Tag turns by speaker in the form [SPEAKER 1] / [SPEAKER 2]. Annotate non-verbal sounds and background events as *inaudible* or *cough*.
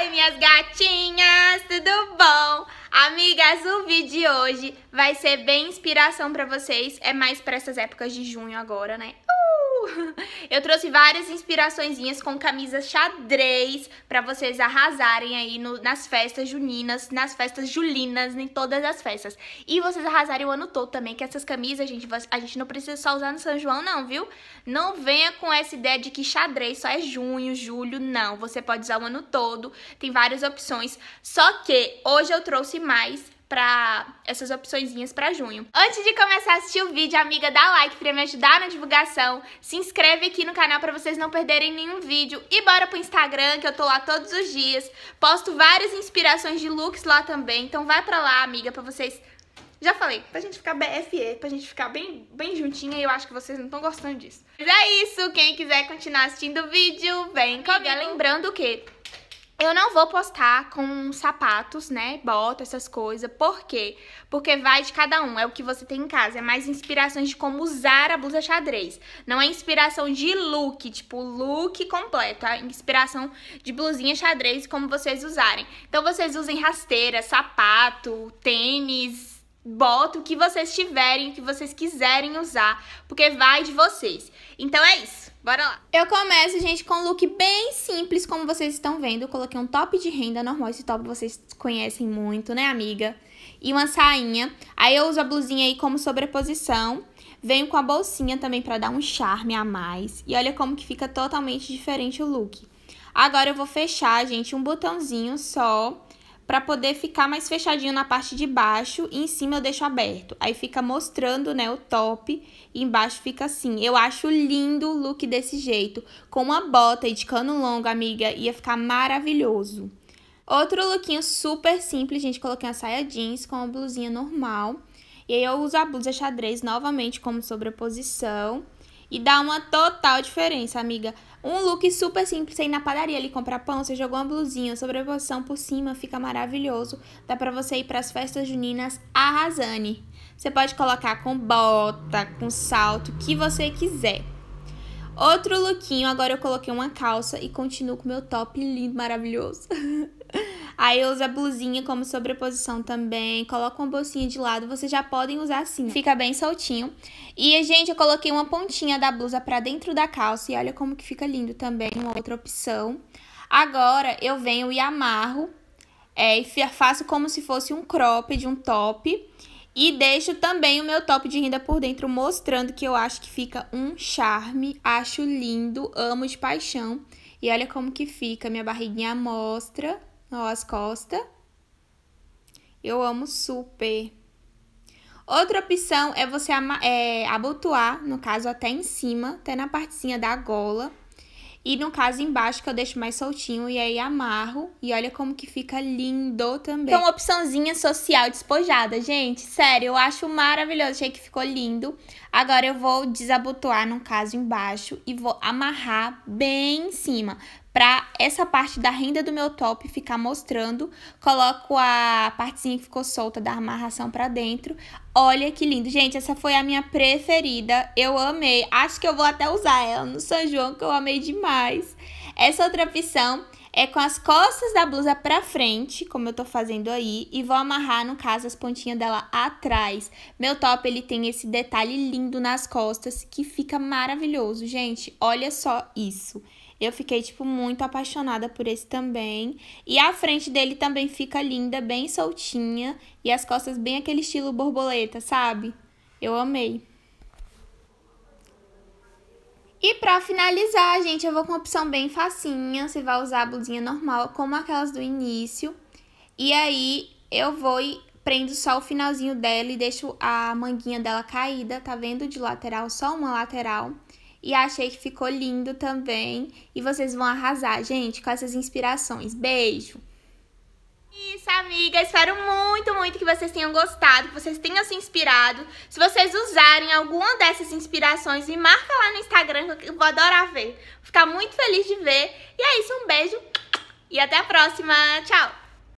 [SPEAKER 1] Oi, minhas gatinhas, tudo bom? Amigas, o vídeo de hoje vai ser bem inspiração para vocês. É mais para essas épocas de junho agora, né? *laughs* Eu trouxe várias inspiraçõezinhas com camisas xadrez para vocês arrasarem aí no, nas festas juninas, nas festas julinas, em todas as festas. E vocês arrasarem o ano todo também, que essas camisas, gente, a gente não precisa só usar no São João não, viu? Não venha com essa ideia de que xadrez só é junho, julho, não. Você pode usar o ano todo, tem várias opções. Só que hoje eu trouxe mais pra essas opçõeszinhas pra junho. Antes de começar a assistir o vídeo, amiga, dá like pra me ajudar na divulgação, se inscreve aqui no canal pra vocês não perderem nenhum vídeo e bora pro Instagram, que eu tô lá todos os dias, posto várias inspirações de looks lá também, então vai pra lá, amiga, pra vocês... Já falei, pra gente ficar BFE, pra gente ficar bem, bem juntinha e eu acho que vocês não estão gostando disso. Mas é isso, quem quiser continuar assistindo o vídeo, vem comigo. Amiga, lembrando que eu não vou postar com sapatos, né? Bota, essas coisas. Por quê? Porque vai de cada um. É o que você tem em casa. É mais inspirações de como usar a blusa xadrez. Não é inspiração de look, tipo look completo. É inspiração de blusinha xadrez, como vocês usarem. Então vocês usem rasteira, sapato, tênis, Bota o que vocês tiverem, o que vocês quiserem usar, porque vai de vocês. Então é isso, bora lá. Eu começo, gente, com um look bem simples, como vocês estão vendo. Eu coloquei um top de renda normal, esse top vocês conhecem muito, né, amiga? E uma sainha. Aí eu uso a blusinha aí como sobreposição. Venho com a bolsinha também para dar um charme a mais. E olha como que fica totalmente diferente o look. Agora eu vou fechar, gente, um botãozinho só para poder ficar mais fechadinho na parte de baixo e em cima eu deixo aberto. Aí fica mostrando, né, o top e embaixo fica assim. Eu acho lindo o look desse jeito. Com uma bota e de cano longo, amiga, ia ficar maravilhoso. Outro lookinho super simples, gente, coloquei uma saia jeans com uma blusinha normal. E aí eu uso a blusa xadrez novamente como sobreposição. E dá uma total diferença, amiga. Um look super simples, você ir na padaria ali comprar pão, você jogou uma blusinha, sobreposição por cima, fica maravilhoso. Dá pra você ir pras festas juninas arrasane. Você pode colocar com bota, com salto, o que você quiser. Outro lookinho, agora eu coloquei uma calça e continuo com meu top lindo, maravilhoso. *laughs* Aí usa a blusinha como sobreposição também, coloca uma bolsinha de lado, vocês já podem usar assim. Fica bem soltinho. E, gente, eu coloquei uma pontinha da blusa pra dentro da calça e olha como que fica lindo também, uma outra opção. Agora eu venho e amarro é, e faço como se fosse um crop de um top. E deixo também o meu top de renda por dentro, mostrando que eu acho que fica um charme. Acho lindo, amo de paixão. E olha como que fica, minha barriguinha mostra as costas Eu amo super. Outra opção é você é, abotoar, no caso, até em cima, até na partezinha da gola. E no caso embaixo, que eu deixo mais soltinho, e aí amarro. E olha como que fica lindo também. Então, opçãozinha social despojada, gente. Sério, eu acho maravilhoso. Achei que ficou lindo. Agora eu vou desabotoar, no caso, embaixo. E vou amarrar bem em cima para essa parte da renda do meu top ficar mostrando, coloco a partezinha que ficou solta da amarração para dentro. Olha que lindo. Gente, essa foi a minha preferida. Eu amei. Acho que eu vou até usar ela no São João, que eu amei demais. Essa outra opção é com as costas da blusa pra frente, como eu tô fazendo aí, e vou amarrar, no caso, as pontinhas dela atrás. Meu top, ele tem esse detalhe lindo nas costas, que fica maravilhoso, gente. Olha só isso. Isso. Eu fiquei, tipo, muito apaixonada por esse também. E a frente dele também fica linda, bem soltinha. E as costas bem aquele estilo borboleta, sabe? Eu amei. E pra finalizar, gente, eu vou com uma opção bem facinha. Você vai usar a blusinha normal, como aquelas do início. E aí, eu vou e prendo só o finalzinho dela e deixo a manguinha dela caída, tá vendo? De lateral, só uma lateral e achei que ficou lindo também. E vocês vão arrasar, gente, com essas inspirações. Beijo! Isso, amiga. Espero muito, muito que vocês tenham gostado, que vocês tenham se inspirado. Se vocês usarem alguma dessas inspirações, me marca lá no Instagram, que eu vou adorar ver. Vou ficar muito feliz de ver. E é isso, um beijo e até a próxima. Tchau!